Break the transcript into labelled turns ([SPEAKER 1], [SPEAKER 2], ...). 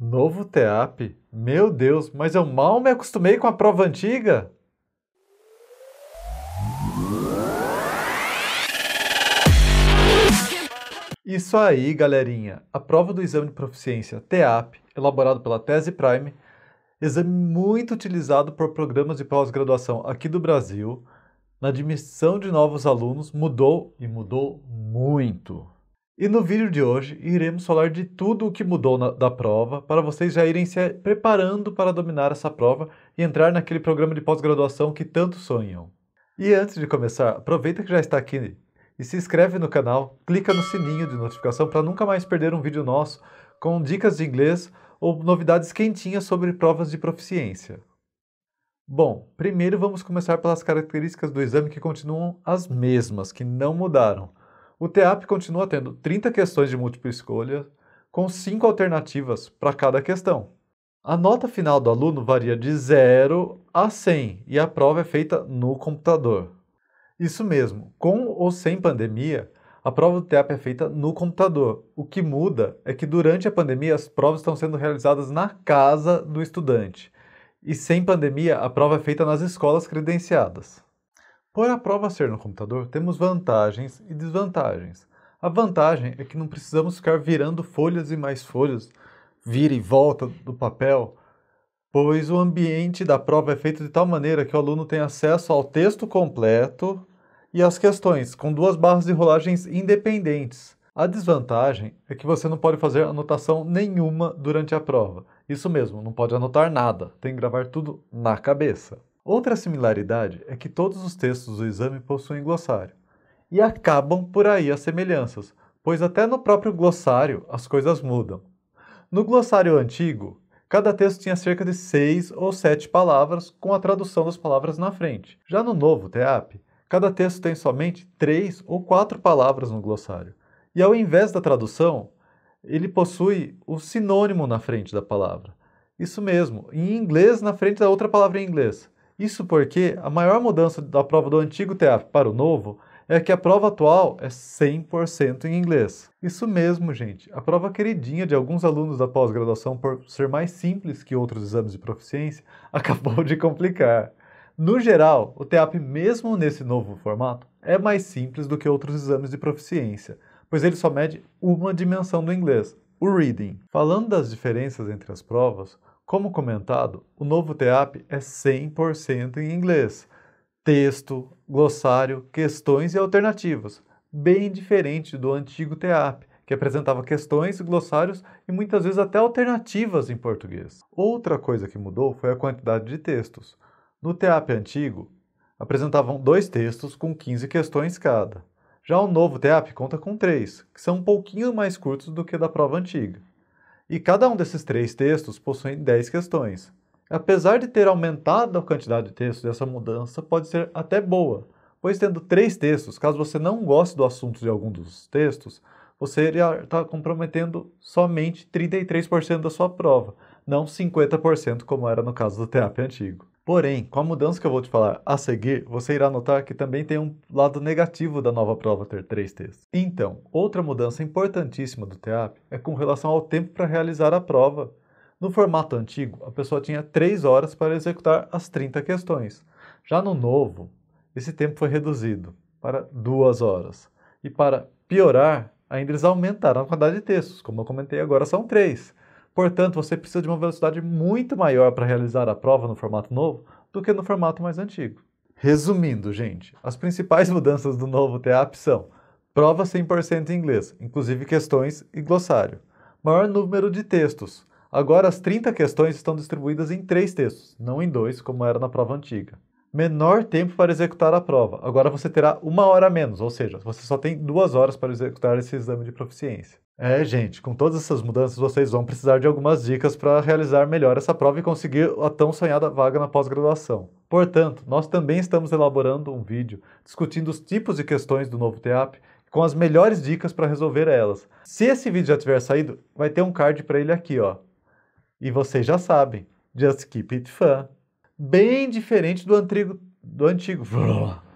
[SPEAKER 1] Novo TEAP? Meu Deus, mas eu mal me acostumei com a prova antiga! Isso aí, galerinha! A prova do exame de proficiência TEAP, elaborado pela Tese Prime, exame muito utilizado por programas de pós-graduação aqui do Brasil, na admissão de novos alunos, mudou e mudou muito. E no vídeo de hoje iremos falar de tudo o que mudou na, da prova para vocês já irem se preparando para dominar essa prova e entrar naquele programa de pós-graduação que tanto sonham. E antes de começar, aproveita que já está aqui e se inscreve no canal, clica no sininho de notificação para nunca mais perder um vídeo nosso com dicas de inglês ou novidades quentinhas sobre provas de proficiência. Bom, primeiro vamos começar pelas características do exame que continuam as mesmas, que não mudaram. O TEAP continua tendo 30 questões de múltipla escolha, com 5 alternativas para cada questão. A nota final do aluno varia de 0 a 100 e a prova é feita no computador. Isso mesmo, com ou sem pandemia, a prova do TEAP é feita no computador. O que muda é que durante a pandemia as provas estão sendo realizadas na casa do estudante. E sem pandemia, a prova é feita nas escolas credenciadas. Por a prova ser no computador, temos vantagens e desvantagens. A vantagem é que não precisamos ficar virando folhas e mais folhas, vira e volta do papel, pois o ambiente da prova é feito de tal maneira que o aluno tem acesso ao texto completo e às questões, com duas barras de rolagens independentes. A desvantagem é que você não pode fazer anotação nenhuma durante a prova. Isso mesmo, não pode anotar nada, tem que gravar tudo na cabeça. Outra similaridade é que todos os textos do exame possuem glossário. E acabam por aí as semelhanças, pois até no próprio glossário as coisas mudam. No glossário antigo, cada texto tinha cerca de seis ou sete palavras, com a tradução das palavras na frente. Já no novo TEAP, cada texto tem somente três ou quatro palavras no glossário. E ao invés da tradução, ele possui o sinônimo na frente da palavra. Isso mesmo, em inglês na frente da outra palavra em inglês. Isso porque a maior mudança da prova do antigo TEAF para o novo é que a prova atual é 100% em inglês. Isso mesmo, gente. A prova queridinha de alguns alunos da pós-graduação por ser mais simples que outros exames de proficiência acabou de complicar. No geral, o TEAP, mesmo nesse novo formato, é mais simples do que outros exames de proficiência, pois ele só mede uma dimensão do inglês, o reading. Falando das diferenças entre as provas, como comentado, o novo TEAP é 100% em inglês. Texto, glossário, questões e alternativas. Bem diferente do antigo TEAP, que apresentava questões, glossários e muitas vezes até alternativas em português. Outra coisa que mudou foi a quantidade de textos. No TEAP antigo, apresentavam dois textos com 15 questões cada. Já o novo TEAP conta com três, que são um pouquinho mais curtos do que da prova antiga. E cada um desses três textos possui 10 questões. Apesar de ter aumentado a quantidade de textos, essa mudança pode ser até boa, pois tendo três textos, caso você não goste do assunto de algum dos textos, você está comprometendo somente 33% da sua prova, não 50% como era no caso do TEAP antigo. Porém, com a mudança que eu vou te falar a seguir, você irá notar que também tem um lado negativo da nova prova ter três textos. Então, outra mudança importantíssima do TEAP é com relação ao tempo para realizar a prova. No formato antigo, a pessoa tinha 3 horas para executar as 30 questões. Já no novo, esse tempo foi reduzido para 2 horas. E para piorar, ainda eles aumentaram a quantidade de textos, como eu comentei agora, são 3. Portanto, você precisa de uma velocidade muito maior para realizar a prova no formato novo do que no formato mais antigo. Resumindo, gente, as principais mudanças do novo TEAP são prova 100% em inglês, inclusive questões e glossário, maior número de textos. Agora as 30 questões estão distribuídas em três textos, não em dois, como era na prova antiga menor tempo para executar a prova. Agora você terá uma hora a menos, ou seja, você só tem duas horas para executar esse exame de proficiência. É, gente, com todas essas mudanças vocês vão precisar de algumas dicas para realizar melhor essa prova e conseguir a tão sonhada vaga na pós-graduação. Portanto, nós também estamos elaborando um vídeo discutindo os tipos de questões do novo TEAP com as melhores dicas para resolver elas. Se esse vídeo já tiver saído, vai ter um card para ele aqui, ó. E vocês já sabem, just keep it fun bem diferente do antigo. Do antigo.